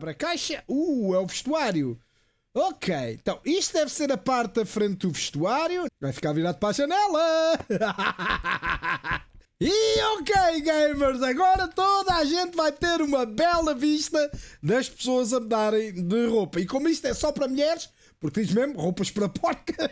abre a caixa. Uh, é o vestuário. Ok, então isto deve ser a parte da frente do vestuário. Vai ficar virado para a janela. e ok, gamers, agora toda a gente vai ter uma bela vista das pessoas a mudarem de roupa. E como isto é só para mulheres, porque diz mesmo roupas para porcas.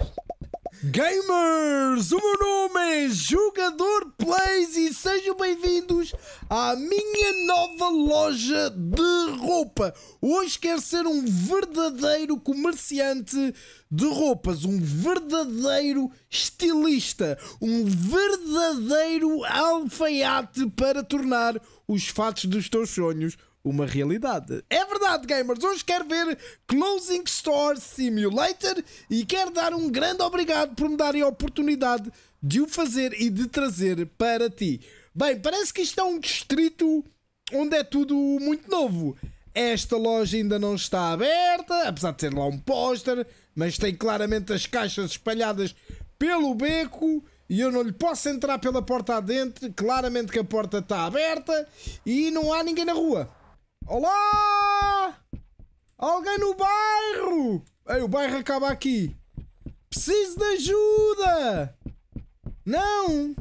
Gamers, o meu nome é Jogador Plays e sejam bem-vindos à minha nova loja de roupa. Hoje quero ser um verdadeiro comerciante de roupas, um verdadeiro estilista, um verdadeiro alfaiate para tornar os fatos dos teus sonhos uma realidade. É verdade, gamers! Hoje quero ver Closing Store Simulator e quero dar um grande obrigado por me darem a oportunidade de o fazer e de trazer para ti. Bem, parece que isto é um distrito onde é tudo muito novo. Esta loja ainda não está aberta, apesar de ter lá um póster, mas tem claramente as caixas espalhadas pelo beco e eu não lhe posso entrar pela porta adentro. Claramente que a porta está aberta e não há ninguém na rua. Olá! Alguém no bairro! Ei, o bairro acaba aqui. Preciso de ajuda! Não!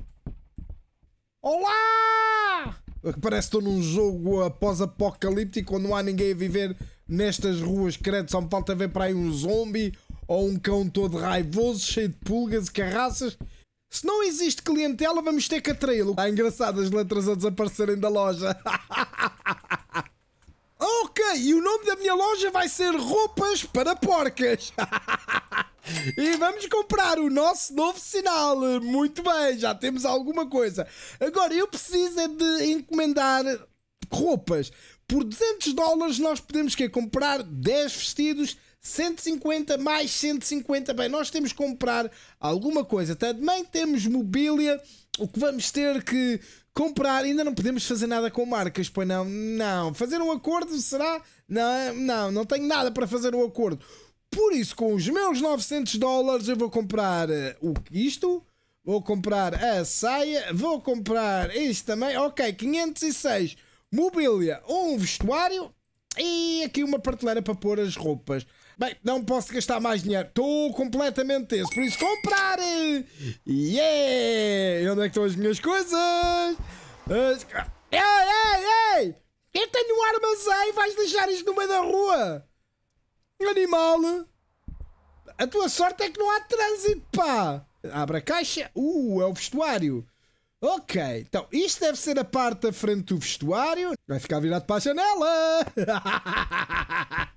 Olá! É parece que estou num jogo pós-apocalíptico onde não há ninguém a viver nestas ruas, credo. Só me falta ver para aí um zombie ou um cão todo raivoso, cheio de pulgas e carraças. Se não existe clientela, vamos ter que atraí-lo. Ah, engraçado as letras a desaparecerem da loja. loja e o nome da minha loja vai ser Roupas para Porcas. E vamos comprar o nosso novo sinal. Muito bem, já temos alguma coisa. Agora eu preciso é de encomendar roupas. Por 200 dólares nós podemos que comprar 10 vestidos, 150 mais 150. Bem, nós temos que comprar alguma coisa. Também tá? temos mobília. O que vamos ter que comprar, ainda não podemos fazer nada com marcas, pois não? Não. Fazer um acordo será? Não, não, não tenho nada para fazer um acordo. Por isso, com os meus 900 dólares, eu vou comprar eh, o isto, vou comprar a saia, vou comprar isto também. Ok, 506. Mobília, um vestuário e aqui uma prateleira para pôr as roupas. Bem, não posso gastar mais dinheiro. Estou completamente tenso. Por isso, comprar! Eh, yeah! Onde é que estão as minhas coisas? As... Ei, ei, ei! Eu tenho um armazém! Vais deixar isto no meio da rua! Animal! A tua sorte é que não há trânsito, pá! Abre a caixa. Uh, é o vestuário. Ok, então isto deve ser a parte da frente do vestuário. Vai ficar virado para a janela.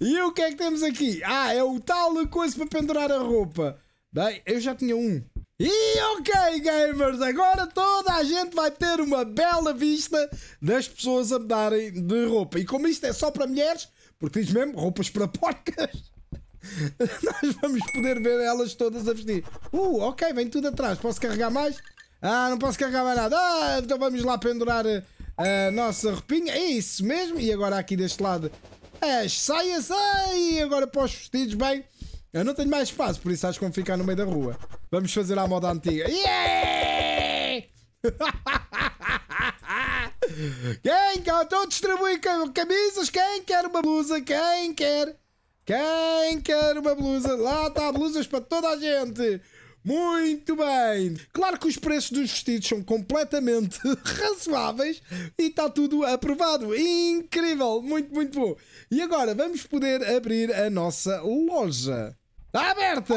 E o que é que temos aqui? Ah, é o tal coisa para pendurar a roupa. Bem, eu já tinha um. E ok, gamers, agora toda a gente vai ter uma bela vista das pessoas a mudarem de roupa. E como isto é só para mulheres, porque diz mesmo roupas para porcas, nós vamos poder ver elas todas a vestir. Uh, ok, vem tudo atrás. Posso carregar mais? Ah, não posso carregar mais nada. Ah, então vamos lá pendurar a, eh, a nossa roupinha. É isso mesmo. E agora aqui deste lado És, saia aí! Agora para os vestidos, bem. Eu não tenho mais espaço, por isso acho que vão ficar no meio da rua. Vamos fazer a moda antiga. Yeah! quem quer? Estou a distribuir camisas. Quem quer uma blusa? Quem quer? Quem quer uma blusa? Lá está blusas para toda a gente. Muito bem! Claro que os preços dos vestidos são completamente razoáveis e está tudo aprovado. Incrível! Muito, muito bom! E agora vamos poder abrir a nossa loja. Está aberta!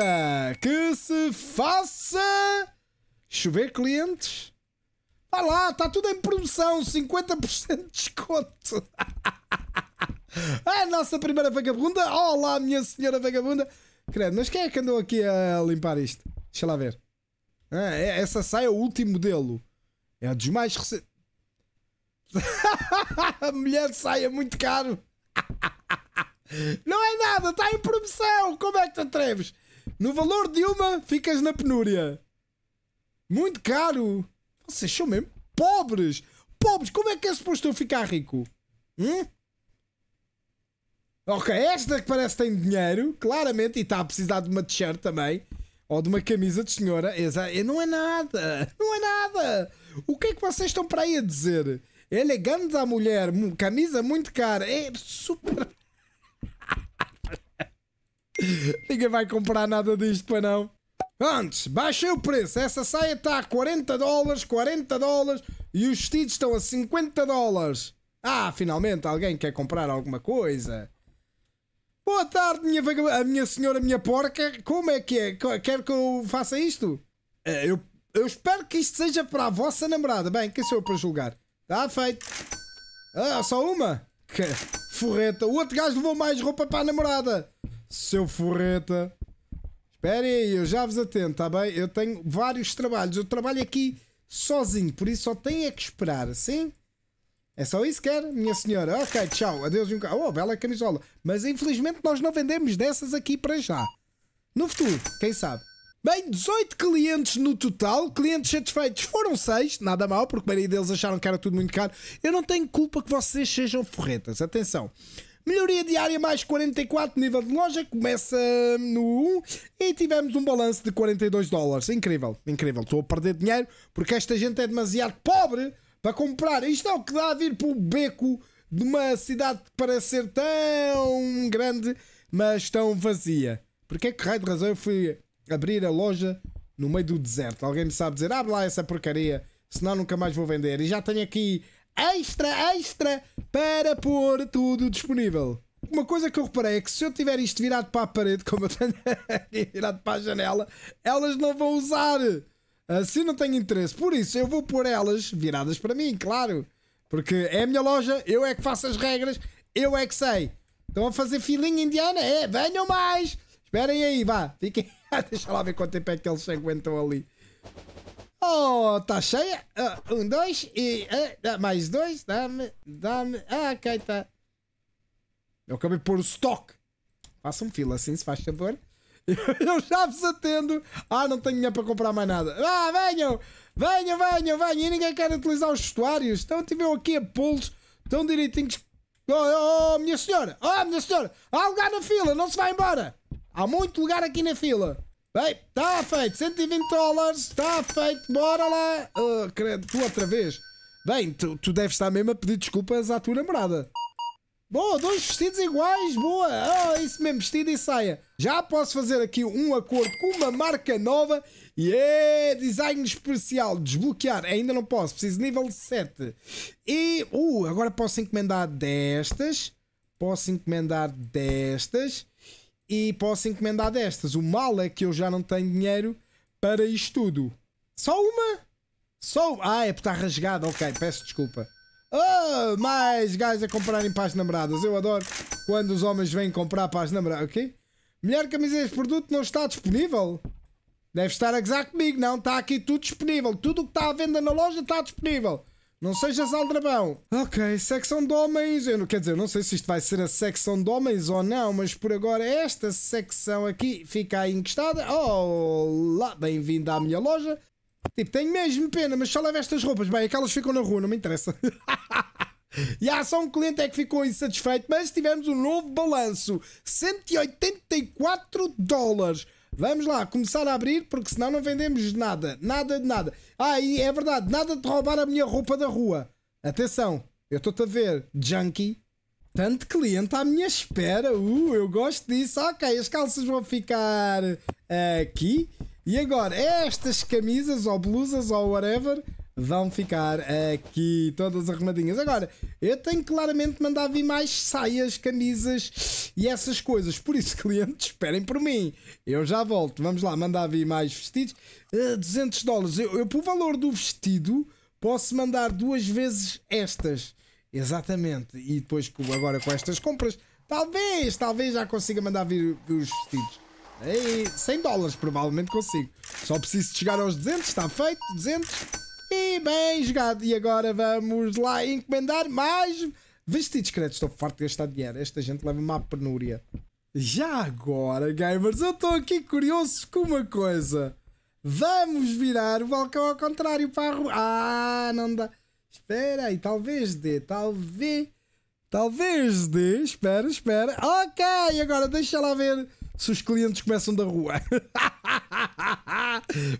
Que se faça chover clientes. Ah lá, está tudo em promoção, 50% de desconto. a nossa primeira vagabunda. Olá, minha senhora vagabunda. Credo, mas quem é que andou aqui a limpar isto? Deixa lá ver. Ah, essa saia, o último modelo. É a dos mais recentes. Mulher saia, é muito caro. Não é nada, está em promoção. Como é que te atreves? No valor de uma, ficas na penúria. Muito caro. Vocês são mesmo pobres. Pobres, como é que é suposto eu ficar rico? Hum? Ok, esta que parece que tem dinheiro, claramente, e está a precisar de uma t-shirt também ou de uma camisa de senhora. Exa é, não é nada, não é nada. O que é que vocês estão para aí a dizer? Elegante à mulher, camisa muito cara, é super. Ninguém vai comprar nada disto para não. Antes, baixei o preço. Essa saia está a 40 dólares, 40 dólares e os vestidos estão a 50 dólares. Ah, finalmente alguém quer comprar alguma coisa. Boa tarde, minha a minha senhora, minha porca. Como é que é? Quer que eu faça isto? É, eu, eu espero que isto seja para a vossa namorada. Bem, quem sou eu para julgar? Está feito. Ah, só uma? Que forreta. O outro gajo levou mais roupa para a namorada. Seu forreta. Espere aí, eu já vos atendo, está bem? Eu tenho vários trabalhos. Eu trabalho aqui sozinho, por isso só tenho é que esperar, sim? É só isso que era, minha senhora. Ok, tchau. Adeus e um Oh, bela camisola. Mas infelizmente nós não vendemos dessas aqui para já. No futuro, quem sabe? Bem, 18 clientes no total, clientes satisfeitos foram 6, nada mal, porque a maioria deles acharam que era tudo muito caro. Eu não tenho culpa que vocês sejam forretas, atenção. Melhoria diária mais 44 nível de loja, começa hum, no 1 e tivemos um balanço de 42 dólares. Incrível, incrível. Estou a perder dinheiro porque esta gente é demasiado pobre para comprar. Isto é o que dá a vir para o beco de uma cidade que parece ser tão grande, mas tão vazia. Porque é que raio de razão eu fui abrir a loja no meio do deserto? Alguém me sabe dizer, abre lá essa porcaria, senão nunca mais vou vender. E já tenho aqui extra, extra, para pôr tudo disponível. Uma coisa que eu reparei é que se eu tiver isto virado para a parede, como eu tenho virado para a janela, elas não vão usar. Assim não tenho interesse. Por isso, eu vou pôr elas viradas para mim, claro. Porque é a minha loja, eu é que faço as regras, eu é que sei. Estão a fazer filinha indiana? É, venham mais! Esperem aí, vá, fiquem. Deixa lá ver quanto tempo é que eles se aguentam ali. Oh, tá cheia? Uh, um, dois e. Uh, mais dois? Dá-me, dá-me. Ah, ok, tá. Eu acabei de pôr o stock. Façam fila assim, se faz favor. Eu já vos atendo. Ah, não tenho dinheiro para comprar mais nada. Ah, venham! Venham, venham, venham! E ninguém quer utilizar os vestuários. Estão tiveram tipo, aqui a pulos, tão direitinhos. Oh, oh, oh, minha senhora! Oh, minha senhora! Há lugar na fila, não se vai embora! Há muito lugar aqui na fila. Bem, está feito, 120 dólares, está feito, bora lá! Uh, credo, tu outra vez. Bem, tu, tu deves estar mesmo a pedir desculpas à tua namorada. Boa, dois vestidos iguais, boa. Ah, isso mesmo, vestido e saia. Já posso fazer aqui um acordo com uma marca nova. E yeah, é design especial, desbloquear. Ainda não posso, preciso nível 7. E, uh, agora posso encomendar destas. Posso encomendar destas. E posso encomendar destas. O mal é que eu já não tenho dinheiro para isto tudo. Só uma? Só... Ah, é porque está rasgada. Ok, peço desculpa. Oh, mais gajos a comprarem para as namoradas. Eu adoro quando os homens vêm comprar para as namoradas. Melhor quê? camisa, este produto não está disponível. Deve estar a gozar comigo, não? Está aqui tudo disponível. Tudo o que está à venda na loja está disponível. Não sejas aldrabão. Ok, secção de homens. Eu não quer dizer, não sei se isto vai ser a secção de homens ou não, mas por agora esta secção aqui fica aí encostada. Olá, bem-vindo à minha loja. Tipo, tenho mesmo pena, mas só levo estas roupas. Bem, aquelas ficam na rua, não me interessa. E há só um cliente é que ficou insatisfeito, mas tivemos um novo balanço: 184 dólares. Vamos lá, começar a abrir, porque senão não vendemos nada. Nada de nada. Ah, e é verdade, nada de roubar a minha roupa da rua. Atenção, eu estou-te a ver, junkie. Tanto cliente à minha espera. Uh, eu gosto disso. Ok, as calças vão ficar eh, aqui. E agora, estas camisas ou blusas ou whatever vão ficar aqui todas arrumadinhas. Agora, eu tenho claramente mandado vir mais saias, camisas e essas coisas. Por isso, clientes, esperem por mim. Eu já volto. Vamos lá, mandar vir mais vestidos. Uh, eh, 200 dólares. Eu, eu, por valor do vestido, posso mandar duas vezes estas. Exatamente. E depois, agora com estas compras, talvez, talvez já consiga mandar vir os vestidos. Ei, 100 dólares provavelmente consigo. Só preciso chegar aos 200, está feito, 200. E bem jogado. E agora vamos lá encomendar mais vestidos credo. Estou farto de gastar dinheiro. Esta gente leva-me à penúria. Já agora, gamers, eu estou aqui curioso com uma coisa. Vamos virar o balcão ao contrário para a rua. Ah, não dá. Espera aí, talvez dê, talvez. Talvez dê. Espera, espera. Ok, agora deixa lá ver se os clientes começam da rua.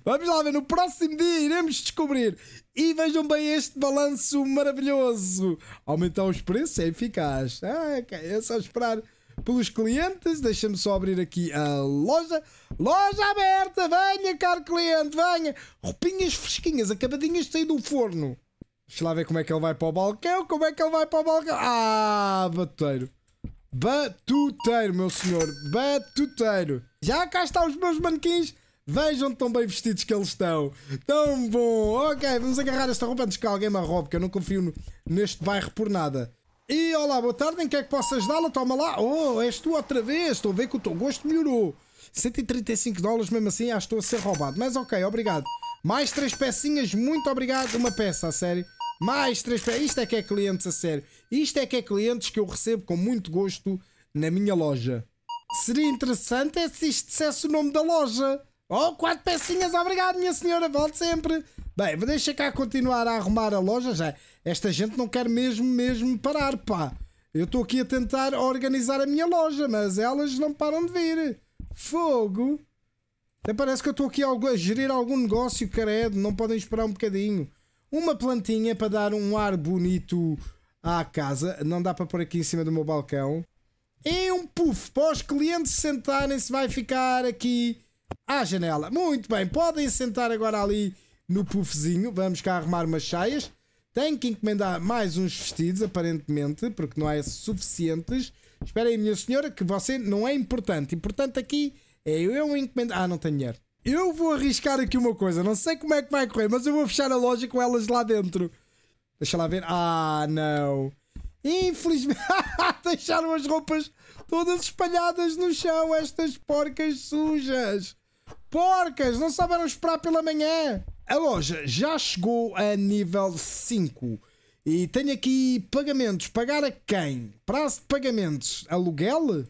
Vamos lá ver, no próximo dia iremos descobrir. E vejam bem este balanço maravilhoso. Aumentar os preços é eficaz. Ah, okay. É só esperar pelos clientes. Deixa-me só abrir aqui a loja. Loja aberta, venha, caro cliente, venha. Roupinhas fresquinhas, acabadinhas de sair do forno. Deixa lá ver como é que ele vai para o balcão, como é que ele vai para o balcão. Ah, bateiro. Batuteiro, meu senhor, batuteiro. Já cá estão os meus manequins. Vejam tão bem vestidos que eles estão. Tão bom. Ok, vamos agarrar esta roupa antes que alguém me roube, que eu não confio no, neste bairro por nada. E olá, boa tarde, em que é que posso ajudá-la? Toma lá. Oh, és tu outra vez. Estou a ver que o teu gosto melhorou. 135 dólares, mesmo assim, já estou a ser roubado. Mas ok, obrigado. Mais três pecinhas, muito obrigado. Uma peça, a sério. Mais três. peças. Isto é que é clientes a sério. Isto é que é clientes que eu recebo com muito gosto na minha loja. Seria interessante é se isto dissesse o nome da loja. Oh, quatro pecinhas, obrigado, minha senhora, volte sempre. Bem, vou deixar cá continuar a arrumar a loja já. Esta gente não quer mesmo, mesmo parar, pá. Eu estou aqui a tentar organizar a minha loja, mas elas não param de vir. Fogo! Até parece que eu estou aqui a gerir algum negócio, credo. Não podem esperar um bocadinho uma plantinha para dar um ar bonito à casa. Não dá para pôr aqui em cima do meu balcão. É um puff para os clientes sentarem-se. Vai ficar aqui à janela. Muito bem, podem sentar agora ali no puffzinho. Vamos cá arrumar umas cheias. Tenho que encomendar mais uns vestidos, aparentemente, porque não é suficientes. Espera aí, minha senhora, que você não é importante. Importante aqui é eu encomendar. Ah, não tenho dinheiro. Eu vou arriscar aqui uma coisa, não sei como é que vai correr, mas eu vou fechar a loja com elas lá dentro. Deixa lá ver. Ah, não. Infelizmente, deixaram as roupas todas espalhadas no chão, estas porcas sujas. Porcas, não souberam esperar pela manhã. A loja já chegou a nível 5 e tenho aqui pagamentos. Pagar a quem? Prazo de pagamentos, aluguel?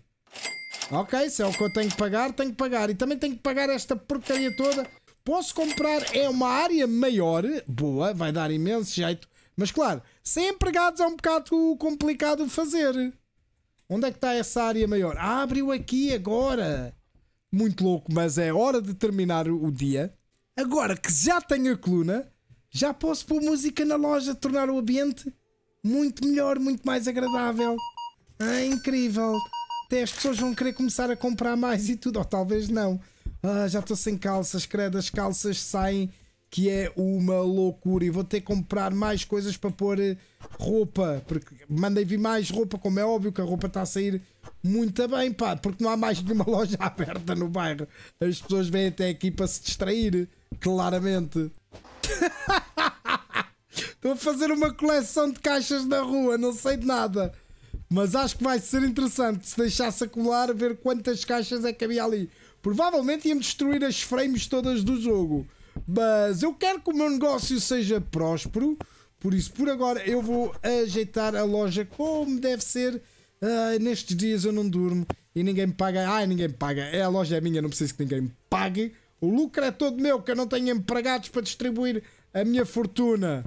Ok, se é o que eu tenho que pagar, tenho que pagar. E também tenho que pagar esta porcaria toda. Posso comprar, é uma área maior, boa, vai dar imenso jeito. Mas claro, sem empregados é um bocado complicado de fazer. Onde é que está essa área maior? Ah, abriu aqui agora. Muito louco, mas é hora de terminar o dia. Agora que já tenho a coluna, já posso pôr música na loja, tornar o ambiente muito melhor, muito mais agradável. É incrível até as pessoas vão querer começar a comprar mais e tudo, ou talvez não. Ah, já estou sem calças, credo, as calças saem que é uma loucura e vou ter que comprar mais coisas para pôr eh, roupa, porque mandei vir mais roupa, como é óbvio que a roupa está a sair muito bem, pá, porque não há mais nenhuma loja aberta no bairro. As pessoas vêm até aqui para se distrair, claramente. Estou a fazer uma coleção de caixas na rua, não sei de nada. Mas acho que vai ser interessante se deixasse acumular, ver quantas caixas é que havia ali. Provavelmente ia-me destruir as frames todas do jogo. Mas eu quero que o meu negócio seja próspero. Por isso, por agora, eu vou ajeitar a loja como deve ser. Uh, nestes dias eu não durmo e ninguém me paga. Ai, ninguém me paga. É, a loja é minha, não preciso que ninguém me pague. O lucro é todo meu, que eu não tenho empregados para distribuir a minha fortuna.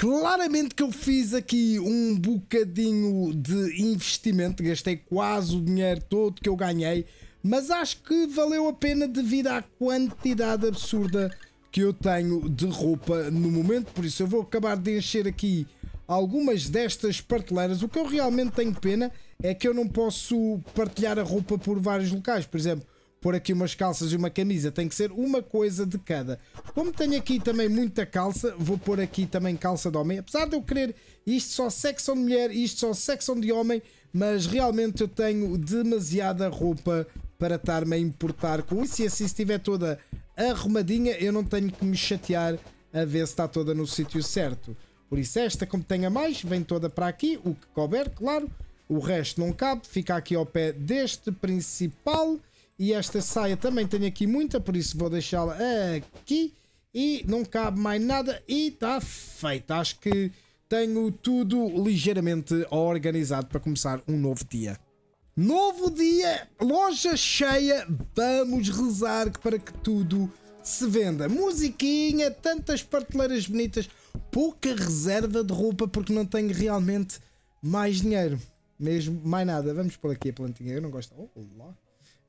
Claramente que eu fiz aqui um bocadinho de investimento, gastei quase o dinheiro todo que eu ganhei, mas acho que valeu a pena devido à quantidade absurda que eu tenho de roupa no momento, por isso eu vou acabar de encher aqui algumas destas prateleiras. O que eu realmente tenho pena é que eu não posso partilhar a roupa por vários locais, por exemplo, pôr aqui umas calças e uma camisa, tem que ser uma coisa de cada. Como tenho aqui também muita calça, vou pôr aqui também calça de homem, apesar de eu querer isto só sexo de mulher, isto só sexo de homem, mas realmente eu tenho demasiada roupa para estar-me a importar com isso e assim se estiver toda arrumadinha eu não tenho que me chatear a ver se está toda no sítio certo. Por isso esta, como tenha mais, vem toda para aqui, o que couber, claro. O resto não cabe, fica aqui ao pé deste principal. E esta saia também tenho aqui muita, por isso vou deixá-la aqui. E não cabe mais nada e está feita. Acho que tenho tudo ligeiramente organizado para começar um novo dia. Novo dia, loja cheia, vamos rezar para que tudo se venda. Musiquinha, tantas prateleiras bonitas, pouca reserva de roupa porque não tenho realmente mais dinheiro. Mesmo, mais nada. Vamos pôr aqui a plantinha, eu não gosto. Oh, olá.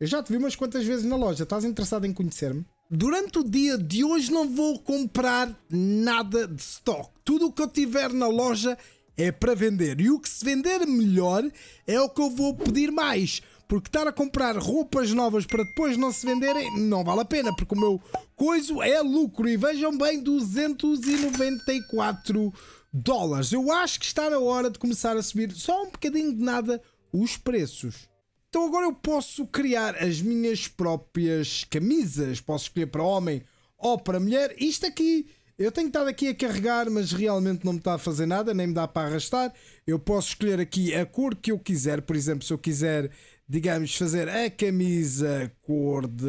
Eu já te vi umas quantas vezes na loja. Estás interessado em conhecer-me? Durante o dia de hoje não vou comprar nada de stock. Tudo o que eu tiver na loja é para vender. E o que se vender melhor é o que eu vou pedir mais. Porque estar a comprar roupas novas para depois não se venderem não vale a pena, porque o meu coiso é lucro. E vejam bem, 294 dólares. Eu acho que está na hora de começar a subir só um bocadinho de nada os preços. Então agora eu posso criar as minhas próprias camisas. Posso escolher para homem ou para mulher. Isto aqui, eu tenho estado aqui a carregar, mas realmente não me está a fazer nada, nem me dá para arrastar. Eu posso escolher aqui a cor que eu quiser. Por exemplo, se eu quiser, digamos, fazer a camisa cor de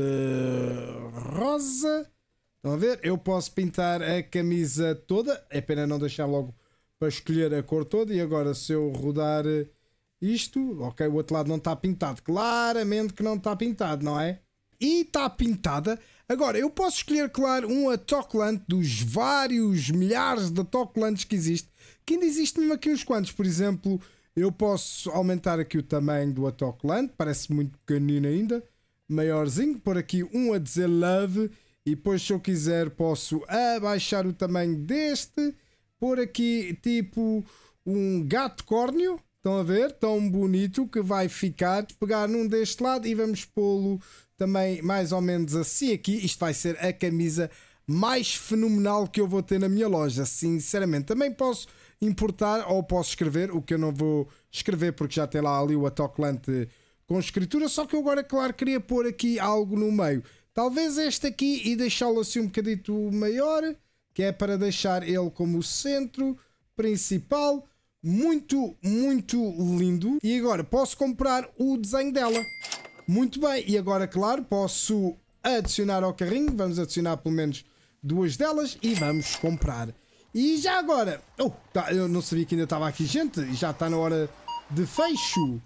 rosa. Estão a ver? Eu posso pintar a camisa toda. É pena não deixar logo para escolher a cor toda. E agora, se eu rodar isto, ok, o outro lado não está pintado. Claramente que não está pintado, não é? E está pintada. Agora, eu posso escolher, claro, um autocolante dos vários milhares de autocolantes que existe, que ainda existe mesmo aqui uns quantos. Por exemplo, eu posso aumentar aqui o tamanho do autocolante, parece muito pequenino ainda, maiorzinho, por aqui um a dizer love, e depois se eu quiser posso abaixar o tamanho deste, por aqui tipo um gato córneo, Estão a ver? Tão bonito que vai ficar. Pegar num deste lado e vamos pô-lo também mais ou menos assim aqui. Isto vai ser a camisa mais fenomenal que eu vou ter na minha loja, sinceramente. Também posso importar ou posso escrever, o que eu não vou escrever porque já tem lá ali o autocolante com escritura, só que eu agora, claro, queria pôr aqui algo no meio. Talvez este aqui e deixá-lo assim um bocadito maior, que é para deixar ele como o centro principal. Muito, muito lindo. E agora posso comprar o desenho dela. Muito bem. E agora, claro, posso adicionar ao carrinho. Vamos adicionar pelo menos duas delas e vamos comprar. E já agora... Oh, tá, eu não sabia que ainda estava aqui gente. Já está na hora de fecho.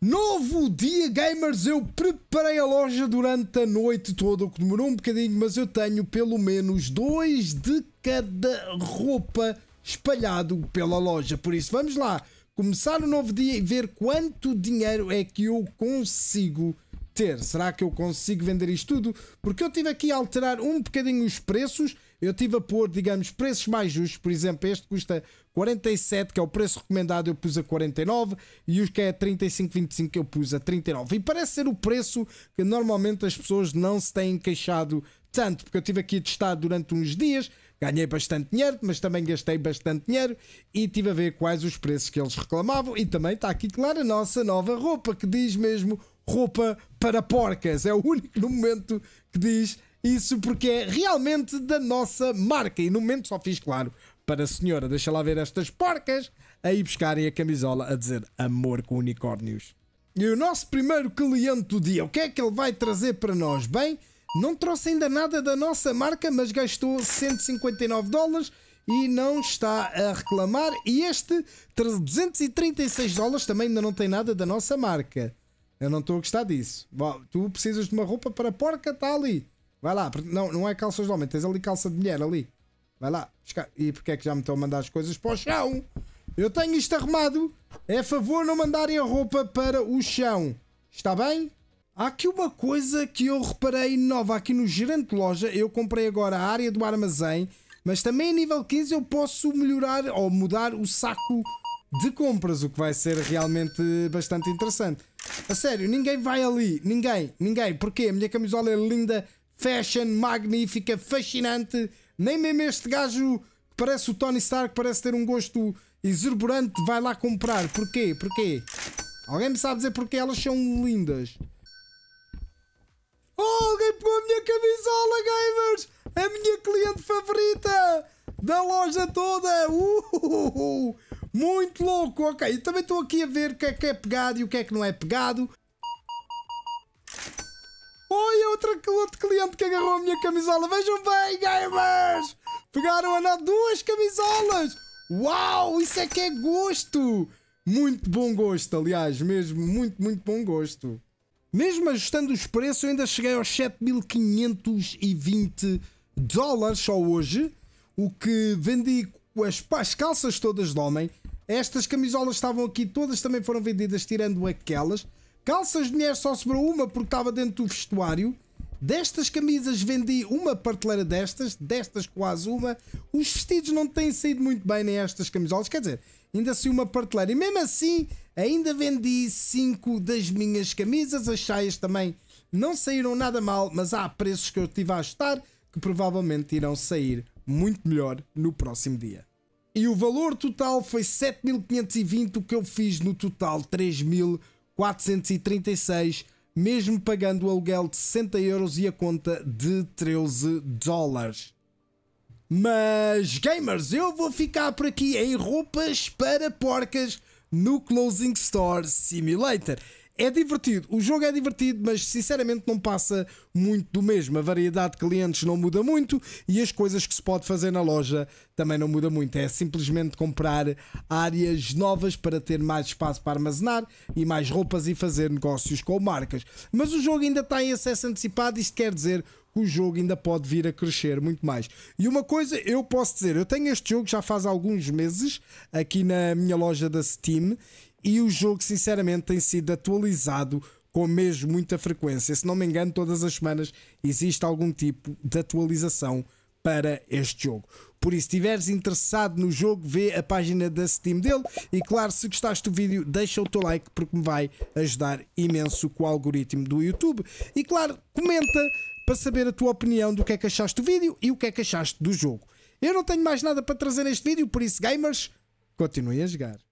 Novo dia, gamers! Eu preparei a loja durante a noite toda, o que demorou um bocadinho, mas eu tenho pelo menos dois de cada roupa espalhado pela loja. Por isso, vamos lá começar um novo dia e ver quanto dinheiro é que eu consigo ter. Será que eu consigo vender isto tudo? Porque eu tive aqui a alterar um bocadinho os preços. Eu tive a pôr, digamos, preços mais justos. Por exemplo, este custa 47, que é o preço recomendado, eu pus a 49. E os que é 35,25 eu pus a 39. E parece ser o preço que normalmente as pessoas não se têm queixado tanto, porque eu tive aqui a testar durante uns dias, ganhei bastante dinheiro, mas também gastei bastante dinheiro e tive a ver quais os preços que eles reclamavam. E também está aqui, claro, a nossa nova roupa que diz mesmo roupa para porcas. É o único no momento que diz isso porque é realmente da nossa marca. E no momento só fiz, claro, para a senhora, deixa lá ver estas porcas aí buscarem a camisola a dizer amor com unicórnios. E o nosso primeiro cliente do dia, o que é que ele vai trazer para nós? Bem, não trouxe ainda nada da nossa marca, mas gastou 159 dólares e não está a reclamar. E este 236 dólares também ainda não tem nada da nossa marca. Eu não estou a gostar disso. tu precisas de uma roupa para porca, está ali. Vai lá, não, não é calças de homem, tens ali calça de mulher ali. Vai lá, e porque é que já me estão a mandar as coisas para o chão? Eu tenho isto arrumado. É favor não mandarem a roupa para o chão. Está bem? Há aqui uma coisa que eu reparei nova aqui no gerente de loja. Eu comprei agora a área do armazém, mas também a nível 15 eu posso melhorar ou mudar o saco de compras, o que vai ser realmente bastante interessante. A sério, ninguém vai ali, ninguém, ninguém. Porquê? A minha camisola é linda, fashion, magnífica, fascinante. Nem mesmo este gajo que parece o Tony Stark, parece ter um gosto exuberante, vai lá comprar. Porquê? Porquê? Alguém me sabe dizer porquê elas são lindas? Oh, alguém pegou a minha camisola, gamers! A minha cliente favorita da loja toda! Uh, muito louco! Ok, eu também estou aqui a ver o que é que é pegado e o que é que não é pegado. Olha, é outra, outro cliente que agarrou a minha camisola. Vejam bem, gamers! Pegaram a duas camisolas! Uau, isso é que é gosto! Muito bom gosto, aliás, mesmo muito, muito bom gosto. Mesmo ajustando os preços, eu ainda cheguei aos 7.520 dólares só hoje, o que vendi as, as calças todas de homem. Estas camisolas estavam aqui, todas também foram vendidas, tirando aquelas. Calças de mulher só sobrou uma porque estava dentro do vestuário. Destas camisas vendi uma parteleira destas, destas quase uma. Os vestidos não têm saído muito bem nem estas camisolas, quer dizer, ainda se assim, uma prateleira. E mesmo assim, ainda vendi 5 das minhas camisas. As saias também não saíram nada mal, mas há preços que eu estive a ajustar que provavelmente irão sair muito melhor no próximo dia. E o valor total foi 7.520, o que eu fiz no total 3.436, mesmo pagando o aluguel de 60 euros e a conta de 13 dólares. Mas, gamers, eu vou ficar por aqui em roupas para porcas no Closing Store Simulator. É divertido, o jogo é divertido, mas sinceramente não passa muito do mesmo. A variedade de clientes não muda muito e as coisas que se pode fazer na loja também não muda muito. É simplesmente comprar áreas novas para ter mais espaço para armazenar e mais roupas e fazer negócios com marcas. Mas o jogo ainda está em acesso antecipado, isto quer dizer que o jogo ainda pode vir a crescer muito mais. E uma coisa eu posso dizer, eu tenho este jogo já faz alguns meses aqui na minha loja da Steam e o jogo, sinceramente, tem sido atualizado com mesmo muita frequência. Se não me engano, todas as semanas existe algum tipo de atualização para este jogo. Por isso, se estiveres interessado no jogo, vê a página da Steam dele e, claro, se gostaste do vídeo, deixa o teu like porque me vai ajudar imenso com o algoritmo do YouTube. E, claro, comenta para saber a tua opinião do que é que achaste do vídeo e o que é que achaste do jogo. Eu não tenho mais nada para trazer neste vídeo, por isso, gamers, continuem a jogar.